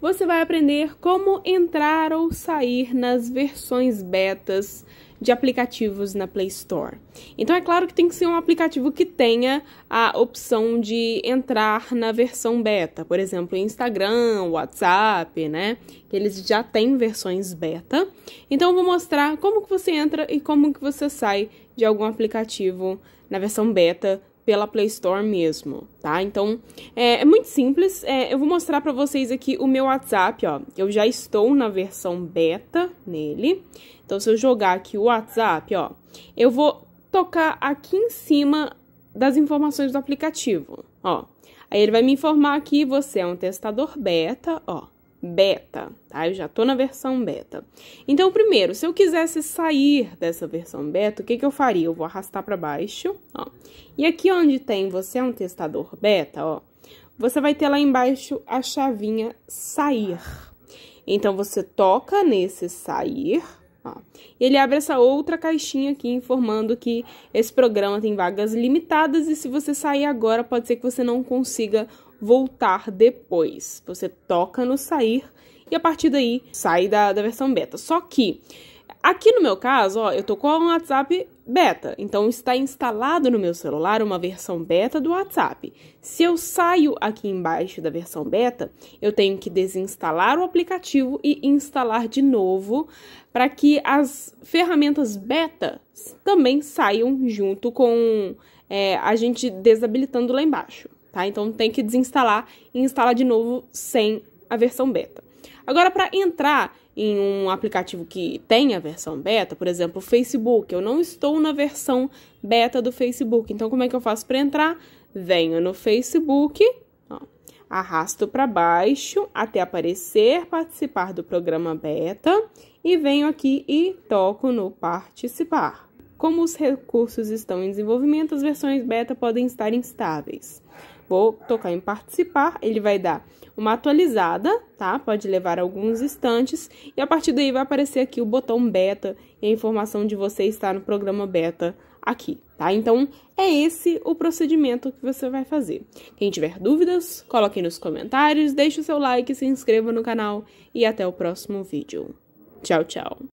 você vai aprender como entrar ou sair nas versões betas de aplicativos na Play Store. Então é claro que tem que ser um aplicativo que tenha a opção de entrar na versão beta, por exemplo, Instagram, WhatsApp, né? Eles já têm versões beta. Então eu vou mostrar como que você entra e como que você sai de algum aplicativo na versão beta pela Play Store mesmo, tá? Então, é, é muito simples. É, eu vou mostrar para vocês aqui o meu WhatsApp, ó. Eu já estou na versão beta nele. Então, se eu jogar aqui o WhatsApp, ó, eu vou tocar aqui em cima das informações do aplicativo, ó. Aí ele vai me informar aqui, você é um testador beta, ó beta, tá? Eu já tô na versão beta. Então, primeiro, se eu quisesse sair dessa versão beta, o que, que eu faria? Eu vou arrastar para baixo, ó. E aqui onde tem você é um testador beta, ó, você vai ter lá embaixo a chavinha sair. Então, você toca nesse sair, ó. Ele abre essa outra caixinha aqui informando que esse programa tem vagas limitadas e se você sair agora, pode ser que você não consiga voltar depois. Você toca no sair e a partir daí sai da, da versão beta. Só que aqui no meu caso, ó, eu tô com o WhatsApp beta, então está instalado no meu celular uma versão beta do WhatsApp. Se eu saio aqui embaixo da versão beta, eu tenho que desinstalar o aplicativo e instalar de novo para que as ferramentas beta também saiam junto com é, a gente desabilitando lá embaixo tá? Então tem que desinstalar e instalar de novo sem a versão beta. Agora, para entrar em um aplicativo que tem a versão beta, por exemplo, o Facebook, eu não estou na versão beta do Facebook, então como é que eu faço para entrar? Venho no Facebook, ó, arrasto para baixo até aparecer participar do programa beta e venho aqui e toco no participar. Como os recursos estão em desenvolvimento, as versões beta podem estar instáveis. Vou tocar em participar, ele vai dar uma atualizada, tá? Pode levar alguns instantes e a partir daí vai aparecer aqui o botão beta e a informação de você estar no programa beta aqui, tá? Então, é esse o procedimento que você vai fazer. Quem tiver dúvidas, coloque nos comentários, deixe o seu like, se inscreva no canal e até o próximo vídeo. Tchau, tchau!